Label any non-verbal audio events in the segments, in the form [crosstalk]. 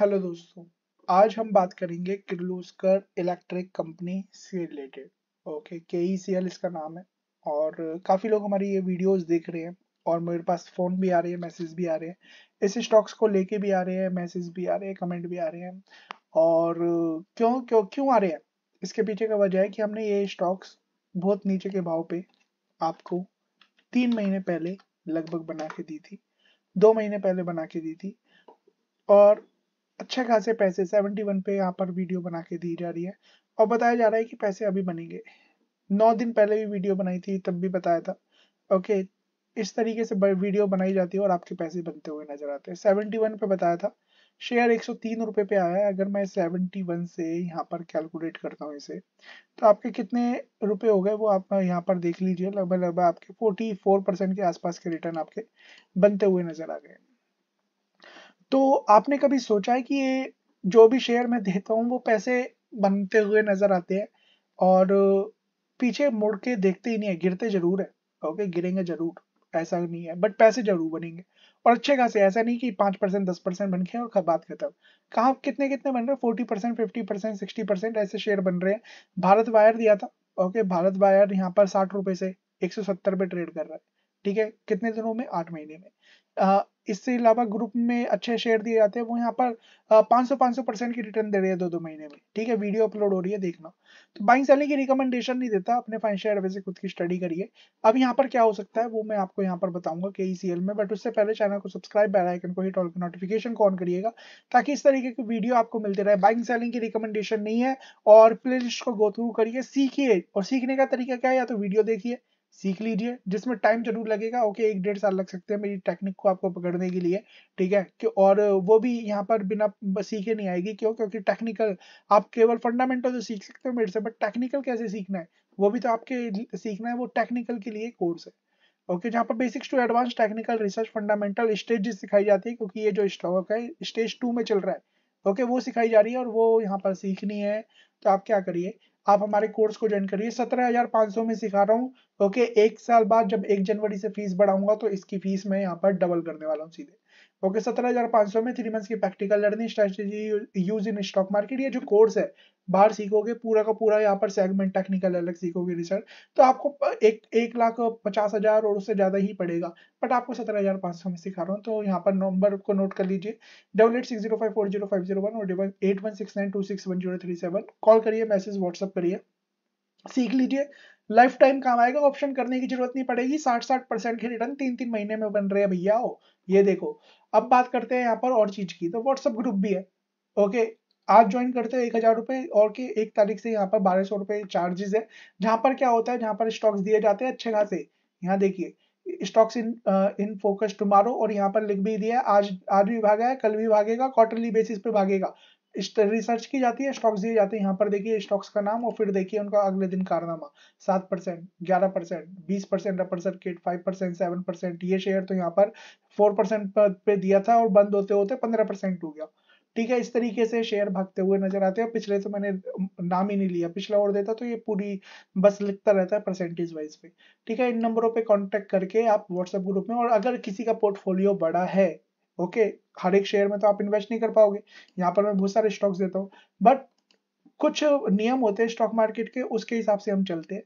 hello दोस्तों आज हम बात करेंगे किर्लोस्कर इलेक्ट्रिक कंपनी से related okay K E C L इसका नाम है और काफ़ी लोग हमारी ये वीडियोस देख रहे हैं और मेरे पास फ़ोन भी आ रहे हैं मैसेज भी आ रहे हैं इस स्टॉक्स को लेके भी आ रहे हैं मैसेज भी आ रहे हैं कमेंट भी आ रहे हैं और क्यों क्यों क्यों आ रहे हैं इसके पीछे का वजह है कि हमने ये स्टॉक्स बहुत नीचे के भाव पे आपको तीन महीने पहले लगभग बना के दी थी दो महीने पहले बना के दी थी और अच्छे खासे पैसे 71 पे यहाँ पर वीडियो बना के दी जा रही है और बताया जा रहा है कि पैसे अभी बनेंगे नौ दिन पहले भी वीडियो बनाई थी तब भी बताया था ओके इस तरीके से वीडियो बनाई जाती है और आपके पैसे बनते हुए नजर आते हैं सेवेंटी वन पे बताया था शेयर एक सौ तीन रुपये पे आया है अगर मैं सेवेंटी वन से यहाँ पर कैलकुलेट करता हूँ इसे तो आपके कितने रुपए हो गए वो आप यहाँ पर देख लीजिए लगभग लगभग आपके फोर्टी फोर परसेंट के आसपास के रिटर्न आपके बनते हुए नजर आ गए तो आपने कभी सोचा है कि ये जो भी शेयर मैं देता हूँ वो पैसे बनते हुए नजर आते हैं और पीछे मुड़ के देखते ही नहीं है गिरते जरूर है ओके गिरेंगे जरूर ऐसा नहीं है बट पैसे जरूर बनेंगे और अच्छे खासे ऐसा नहीं कि पांच परसेंट दस परसेंट बन गए और बात खत्म कहाँ कितने कितने बन रहे forty percent fifty percent sixty percent ऐसे शेयर बन रहे हैं भारत वायर दिया था ओके भारत वायर यहाँ पर साठ रुपए से एक सौ सत्तर पे ट्रेड कर रहा है ठीक है कितने दिनों में आठ महीने में इससे अलावा ग्रुप में अच्छे शेयर दिए जाते हैं वो यहाँ पर 500 सौ सौ परसेंट की रिटर्न दे रही है दो दो महीने में ठीक है वीडियो अपलोड हो रही है देखना तो बाइंग सेलिंग की रिकमेंडेशन नहीं देता अपने फाइनेंशियल एडवाइज खुद की स्टडी करिए अब यहाँ पर क्या हो सकता है वो मैं आपको यहाँ पर बताऊंगा के ई में बट उससे पहले चैनल को सब्सक्राइब बेल आइकन को हिट ऑल नोटिफिकेशन ऑन करिएगा ताकि इस तरीके की वीडियो आपको मिलते रहे बाइंग सेलिंग की रिकमेंडेशन नहीं है और प्ले को गो थ्रू करिए सीखिए और सीखने का तरीका क्या है या तो वीडियो देखिए सीख लीजिए जिसमें टाइम जरूर लगेगा ओके एक डेढ़ साल लग सकते हैं मेरी टेक्निक को आपको पकड़ने के लिए ठीक है कि और वो भी यहाँ पर बिना सीखे नहीं आएगी क्यों क्योंकि टेक्निकल आप केवल फंडामेंटल तो सीख सकते हो मेरे से बट टेक्निकल कैसे सीखना है वो भी तो आपके सीखना है वो टेक्निकल के लिए कोर्स है ओके जहाँ पर basics to advance technical research fundamental stage सिखाई जाती है क्योंकि ये जो स्टॉक है स्टेज टू में चल रहा है ओके वो सिखाई जा रही है और वो यहाँ पर सीखनी है तो आप क्या करिए आप हमारे कोर्स को ज्वाइन करिए सत्रह हजार पाँच सौ में सिखा रहा हूँ ओके एक साल बाद जब एक जनवरी से फीस बढ़ाऊंगा तो इसकी फीस मैं यहाँ पर डबल करने वाला हूँ सीधे ओके सत्रह हजार पांच सौ में थ्री मंथ्स की practical learning strategy use in stock market ये जो कोर्स है बाहर सीखोगे पूरा का पूरा यहाँ पर सेगमेंट टेक्निकल अलग सीखोगे रिसर्च तो आपको एक एक लाख पचास हजार और उससे ज्यादा ही पड़ेगा बट आपको सत्रह हजार पांच सौ में सिखा रहा हूँ तो यहाँ पर नंबर को नोट कर लीजिए double eight six zero five four zero five zero one और eight one six nine two six one zero three seven call करिए मैसेज व्हाट्सअप करिए सीख लीजिए लाइफ टाइम काम आएगा ऑप्शन करने की जरूरत नहीं पड़ेगी साठ साठ परसेंट के रिटर्न तीन तीन महीने में बन रहे हैं भैया हो ये देखो अब बात करते हैं यहाँ पर और चीज की तो व्हाट्सअप ग्रुप भी है ओके आज ज्वाइन करते हैं एक हजार रुपए और के एक तारीख से यहाँ पर बारह सौ रुपए चार्जेस है जहाँ पर क्या होता है जहां पर स्टॉक्स दिए जाते हैं अच्छे खासे यहाँ देखिए stocks in in focus tomorrow और यहाँ पर लिख भी दिया आज आज भी भागा है कल भी भागेगा क्वार्टरली बेसिस पे भागेगा रिसर्च की जाती है स्टॉक्स दिए जाते हैं यहाँ पर देखिए स्टॉक्स का नाम और फिर देखिए उनका अगले दिन कारनामा सात परसेंट ग्यारह परसेंट बीस percent upper circuit five percent seven percent ये शेयर तो यहाँ पर फोर परसेंट पे दिया था और बंद होते होते पंद्रह परसेंट हो गया ठीक है इस तरीके से शेयर भागते हुए नजर आते हैं पिछले तो मैंने नाम ही नहीं लिया पिछला और देता तो ये पूरी बस लिखता रहता है परसेंटेज वाइज पे ठीक है इन नंबरों पे कांटेक्ट करके आप व्हाट्सएप ग्रुप में और अगर किसी का पोर्टफोलियो बड़ा है ओके okay, हर एक शेयर में तो आप इन्वेस्ट नहीं कर पाओगे यहाँ पर मैं बहुत सारे स्टॉक्स देता हूँ बट कुछ नियम होते हैं स्टॉक मार्केट के उसके हिसाब से हम चलते हैं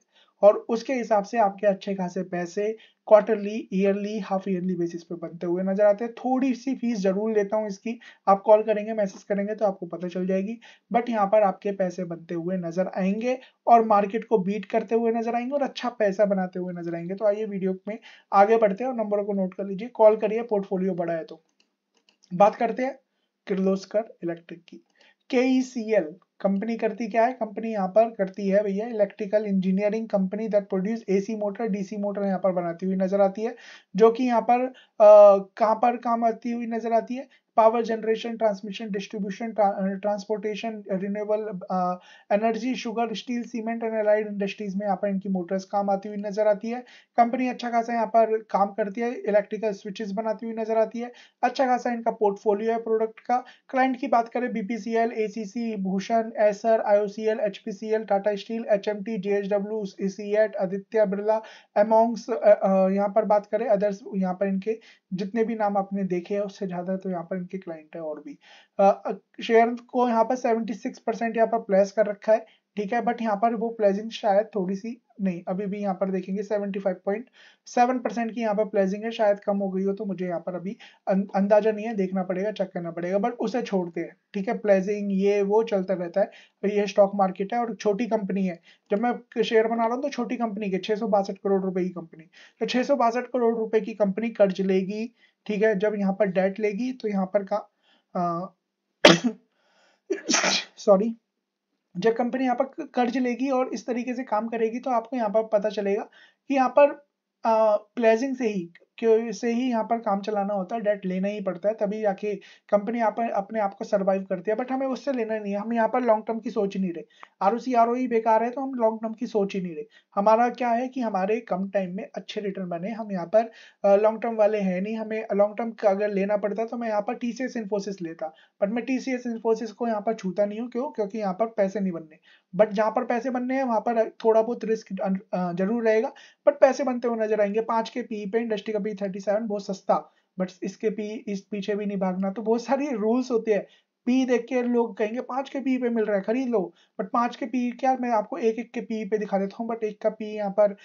और उसके हिसाब से आपके अच्छे खासे पैसे quarterly yearly half yearly basis पे बनते हुए नजर आते हैं थोड़ी सी फीस जरूर लेता हूँ इसकी आप कॉल करेंगे मैसेज करेंगे तो आपको पता चल जाएगी बट यहाँ पर आपके पैसे बनते हुए नजर आएंगे और मार्केट को बीट करते हुए नजर आएंगे और अच्छा पैसा बनाते हुए नजर आएंगे तो आइए वीडियो में आगे बढ़ते हैं और नंबरों को नोट कर लीजिए कॉल करिए पोर्टफोलियो बढ़ाए तो बात करते हैं किर्लोस्कर इलेक्ट्रिक की के कंपनी करती क्या है कंपनी यहाँ पर करती है भैया electrical engineering company that produce AC motor DC motor यहाँ पर बनाती हुई नजर आती है जो कि यहाँ पर कहाँ पर काम आती हुई नजर आती है power generation transmission distribution transportation transportation, energy sugar steel cement and allied industries में यहाँ पर इनकी मोटर्स काम आती हुई नजर आती है कंपनी अच्छा खासा यहाँ पर काम करती है इलेक्ट्रिकल स्विचेस बनाती हुई नजर आती है अच्छा खासा इनका पोर्टफोलियो है प्रोडक्ट का क्लाइंट की बात करें BPCL A C C Bhushan Essar C L H P C L Tata steel H H M T HMT C eight Aditya Birla amongst यहाँ पर बात करें अदर्स यहाँ पर इनके जितने भी नाम आपने देखे हैं उससे ज्यादा तो यहाँ पर परसेंट के क्लाइंट है और भी शेयर को यहाँ पर सेवेंटी सिक्स परसेंट यहाँ पर प्लेस कर रखा है ठीक है बट यहाँ पर वो प्लेजिंग शायद थोड़ी सी नहीं अभी भी यहाँ पर देखेंगे 75.7 परसेंट की यहाँ पर प्लेजिंग है शायद कम हो गई हो तो मुझे यहाँ पर अभी अं, अंदाजा नहीं है देखना पड़ेगा चेक करना पड़ेगा बट उसे छोड़ते हैं ठीक है प्लेजिंग ये वो चलता रहता है तो ये स्टॉक मार्केट है और छोटी कंपनी है जब मैं शेयर बना रहा हूँ तो छोटी कंपनी के छह करोड़ रुपए की कंपनी तो छह करोड़ रुपए की कंपनी कर्ज लेगी ठीक है जब यहाँ पर डेट लेगी तो यहाँ पर का सॉरी जब कंपनी यहाँ पर कर्ज लेगी और इस तरीके से काम करेगी तो आपको यहाँ पर पता चलेगा कि यहाँ पर प्लेजिंग से ही से ही यहाँ पर काम चलाना होता है डेट लेना ही पड़ता है तभी जाके कंपनी यहाँ पर अपने आप को सर्वाइव करती है बट हमें उससे लेना नहीं है हम यहाँ पर लॉन्ग टर्म की सोच नहीं रहे R O C R O ही बेकार है तो हम लॉन्ग टर्म की सोच ही नहीं रहे हमारा क्या है कि हमारे कम टाइम में अच्छे रिटर्न बने हम यहाँ पर लॉन्ग टर्म वाले हैं नहीं हमें लॉन्ग टर्म अगर लेना पड़ता तो मैं यहाँ पर टी सी एस इन्फोसिस लेता बट मैं टी सी एस इन्फोसिस को यहाँ पर छूता नहीं हूँ क्यों क्योंकि यहाँ पर पैसे नहीं बनने बट जहां पर पैसे बनने हैं वहां पर थोड़ा बहुत रिस्क जरूर रहेगा बट पैसे बनते हुए नजर आएंगे पांच के पी पे इंडस्ट्री का पी थर्टी सेवन बहुत सस्ता बट इसके पी इस पीछे भी नहीं भागना तो बहुत सारी रूल्स होते हैं पी देख के लोग कहेंगे पांच के पी पे मिल रहा है खरीद लो बट पांच के पी क्या मैं आपको एक एक के पी पे दिखा देता हूँ बट एक का पी यहाँ पर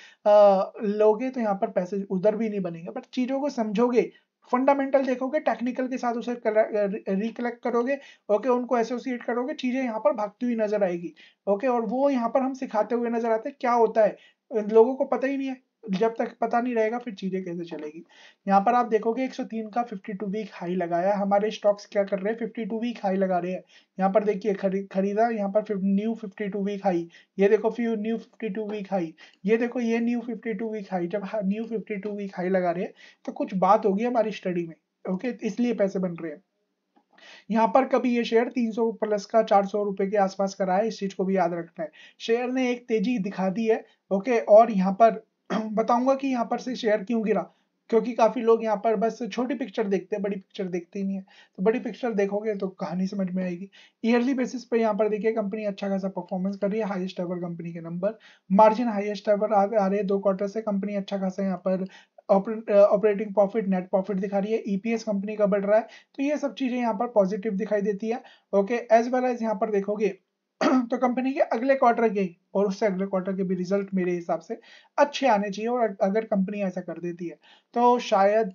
लोगे तो यहाँ पर पैसे उधर भी नहीं बनेंगे बट चीजों को समझोगे फंडामेंटल देखोगे टेक्निकल के साथ उसे रिकलेक्ट करोगे ओके उनको एसोसिएट करोगे चीजें यहाँ पर भागती हुई नजर आएगी ओके और वो यहाँ पर हम सिखाते हुए नजर आते हैं क्या होता है लोगों को पता ही नहीं है जब तक पता नहीं रहेगा फिर चीज़ें कैसे चलेगी यहाँ पर आप देखोगे 103 का 52 वीक हाई लगाया हमारे स्टॉक्स क्या कर रहे हैं 52 वीक हाई लगा रहे हैं यहाँ पर देखिए खरी, खरीदा यहाँ पर न्यू 52 वीक हाई ये देखो फिर न्यू 52 वीक हाई ये देखो ये न्यू 52 वीक हाई जब न्यू 52 वीक हाई लगा रहे हैं तो कुछ बात होगी हमारी स्टडी में ओके इसलिए पैसे बन रहे हैं यहाँ पर कभी ये शेयर 300 प्लस का 400 रुपए के आसपास करा है इस चीज को भी याद रखना है शेयर ने एक तेजी दिखा दी है ओके और यहाँ पर [clears throat] बताऊंगा कि यहाँ पर से शेयर क्यों गिरा क्योंकि काफी लोग यहाँ पर बस छोटी पिक्चर देखते हैं बड़ी पिक्चर देखते ही नहीं है तो बड़ी पिक्चर देखोगे तो कहानी समझ में आएगी ईयरली बेसिस पे यहाँ पर देखिए कंपनी अच्छा खासा परफॉर्मेंस कर रही है हाईएस्ट एवर कंपनी के नंबर मार्जिन हाईएस्ट एवर आ रहे हैं दो क्वार्टर से कंपनी अच्छा खासा यहाँ पर ऑपरेटिंग प्रॉफिट नेट प्रॉफिट दिखा रही है ईपीएस e कंपनी का बढ़ रहा है तो ये सब चीजें यहाँ पर पॉजिटिव दिखाई देती है ओके एज वेल एज यहाँ पर देखोगे [clears throat] तो कंपनी के अगले क्वार्टर के और उससे अगले क्वार्टर के भी रिजल्ट मेरे हिसाब से अच्छे आने चाहिए और अगर कंपनी ऐसा कर देती है तो शायद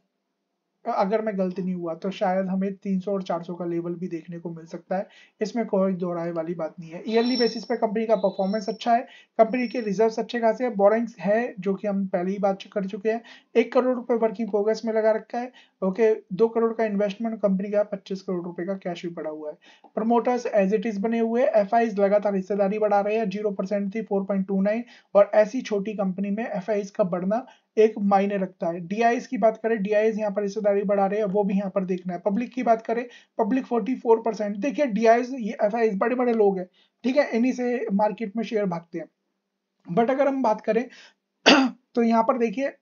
अगर मैं गलती नहीं हुआ तो शायद हमें 300 और 400 का लेवल भी देखने को मिल सकता है इसमें कोई दोहराए वाली बात नहीं है ईयरली बेसिस पे कंपनी का परफॉर्मेंस अच्छा है कंपनी के रिजर्व अच्छे खासे हैं बोरिंग्स है जो कि हम पहले ही बात कर चुके हैं एक करोड़ रुपए वर्किंग प्रोग्रेस में लगा रखा है ओके दो करोड़ का इन्वेस्टमेंट कंपनी का पच्चीस करोड़ रुपए का कैश भी पड़ा हुआ है प्रमोटर्स एज इट इज बने हुए एफ लगातार हिस्सेदारी बढ़ा रहे हैं जीरो थी फोर और ऐसी छोटी कंपनी में एफ का बढ़ना एक मायने रखता है डी की बात करें डी यहाँ पर हिस्सेदारी आगे बढ़ा रहे हैं वो भी यहाँ पर देखना है पब्लिक की बात करें पब्लिक 44 परसेंट देखिए डी ये एफ बड़े बड़े लोग हैं ठीक है इन्हीं से मार्केट में शेयर भागते हैं बट अगर हम बात करें [clears throat] तो यहाँ पर देखिए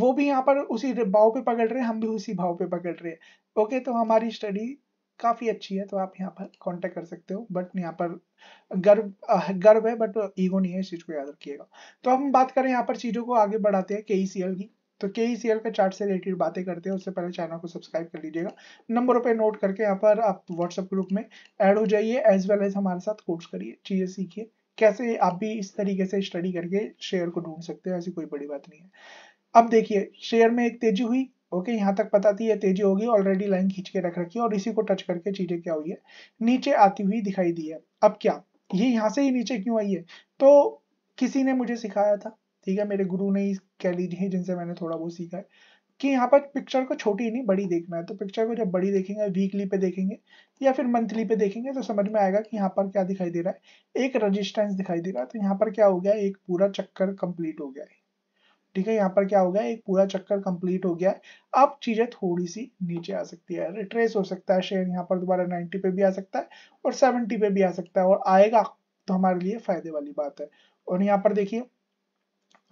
वो भी यहाँ पर उसी भाव पे पकड़ रहे हैं हम भी उसी भाव पे पकड़ रहे हैं ओके तो हमारी स्टडी काफ़ी अच्छी है तो आप यहाँ पर कांटेक्ट कर सकते हो बट यहाँ पर गर्व गर्व है बट ईगो नहीं है इस चीज़ को याद रखिएगा तो हम बात करें यहाँ पर चीज़ों को आगे बढ़ाते हैं के e की तो e K E C L के चार्ट से रिलेटेड बातें करते हैं उससे पहले चैनल को सब्सक्राइब कर लीजिएगा नंबरों पे नोट करके यहाँ पर आप व्हाट्सएप ग्रुप में ऐड हो जाइए एज वेल एज हमारे साथ कोर्स करिए चीज़ें सीखिए कैसे आप भी इस तरीके से स्टडी करके शेयर को ढूंढ सकते हैं ऐसी कोई बड़ी बात नहीं है अब देखिए शेयर में एक तेजी हुई ओके okay, यहाँ तक पता थी ये तेजी होगी ऑलरेडी लाइन खींच के रख रखी है और इसी को टच करके चीजें क्या हुई है नीचे आती हुई दिखाई दी है अब क्या ये यहाँ से ही नीचे क्यों आई है तो किसी ने मुझे सिखाया था ठीक है मेरे गुरु ने ही कह लीजिए जिनसे मैंने थोड़ा बहुत सीखा है कि यहाँ पर पिक्चर को छोटी नहीं बड़ी देखना है तो पिक्चर को जब बड़ी देखेंगे वीकली पे देखेंगे या फिर मंथली पे देखेंगे तो समझ में आएगा कि यहाँ पर क्या दिखाई दे रहा है एक रजिस्टेंस दिखाई दे रहा है तो यहाँ पर क्या हो गया एक पूरा चक्कर कंप्लीट हो गया है ठीक है यहाँ पर क्या हो गया एक पूरा चक्कर कंप्लीट हो गया है अब चीजें थोड़ी सी नीचे आ सकती है रिट्रेस हो सकता है शेयर यहाँ पर दोबारा नाइनटी पे भी आ सकता है और सेवनटी पे भी आ सकता है और आएगा तो हमारे लिए फायदे वाली बात है और यहाँ पर देखिए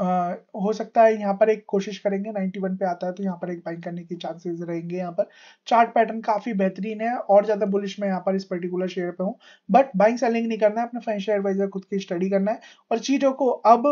आ, हो सकता है यहाँ पर एक कोशिश करेंगे 91 पे आता है तो यहाँ पर एक बाइंग करने की चांसेस रहेंगे यहाँ पर चार्ट पैटर्न काफी बेहतरीन है और ज्यादा बुलिश मैं यहाँ पर इस पर्टिकुलर शेयर पे हूँ बट बाइंग सेलिंग नहीं करना है अपने फाइनेंशियल एडवाइजर खुद की स्टडी करना है और चीजों को अब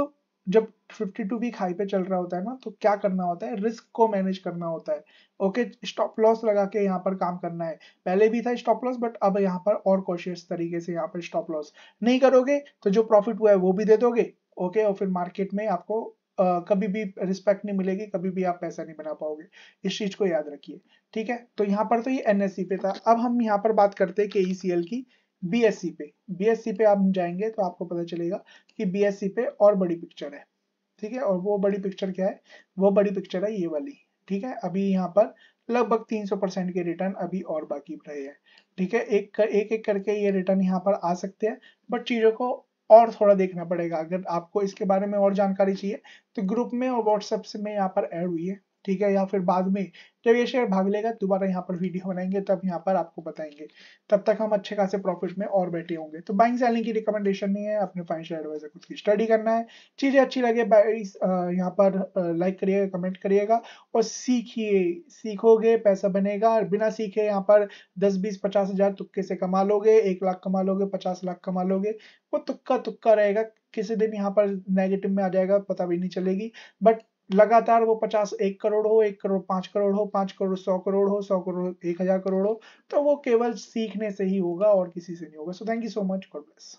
जब 52 वीक हाई पे चल रहा होता है ना तो क्या करना होता है रिस्क को मैनेज करना होता है ओके स्टॉप लॉस लगा के यहाँ पर काम करना है पहले भी था स्टॉप लॉस बट अब यहाँ पर और कॉशियस तरीके से यहाँ पर स्टॉप लॉस नहीं करोगे तो जो प्रॉफिट हुआ है वो भी दे दोगे ओके और फिर मार्केट में आपको आ, कभी भी रिस्पेक्ट नहीं मिलेगी कभी भी आप पैसा नहीं बना पाओगे इस चीज को याद रखिए ठीक है तो यहाँ पर तो ये एन e पे था अब हम यहाँ पर बात करते हैं के ई सी की बीएससी e पे बीएससी e पे आप जाएंगे तो आपको पता चलेगा कि बीएससी पे और बड़ी पिक्चर है ठीक है और वो बड़ी पिक्चर क्या है वो बड़ी पिक्चर है ये वाली ठीक है अभी यहाँ पर लगभग 300 परसेंट के रिटर्न अभी और बाकी रहे हैं ठीक है एक एक एक करके ये रिटर्न यहाँ पर आ सकते हैं बट चीज़ों को और थोड़ा देखना पड़ेगा अगर आपको इसके बारे में और जानकारी चाहिए तो ग्रुप में और व्हाट्सएप से मैं यहाँ पर ऐड हुई है ठीक है या फिर बाद में जब ये शेयर भाग लेगा दोबारा यहाँ पर वीडियो बनाएंगे तब यहाँ पर आपको बताएंगे तब तक हम अच्छे खासे प्रॉफिट में और बैठे होंगे तो बाइंग सेलिंग की रिकमेंडेशन नहीं है अपने फाइनेंशियल एडवाइजर खुद की स्टडी करना है चीजें अच्छी लगे यहाँ पर लाइक करिएगा कमेंट करिएगा और सीखिए सीखोगे पैसा बनेगा और बिना सीखे यहाँ पर दस बीस पचास हजार तुक्के से कमा लोगे एक लाख कमा लोगे पचास लाख कमा लोगे वो तुक्का तुक्का रहेगा किसी दिन यहाँ पर नेगेटिव में आ जाएगा पता भी नहीं चलेगी बट लगातार वो पचास एक करोड़ हो एक करोड़ पांच करोड़ हो पांच करोड़ सौ करोड़ हो सौ करोड़ एक हजार करोड़ हो तो वो केवल सीखने से ही होगा और किसी से नहीं होगा so thank you so much God bless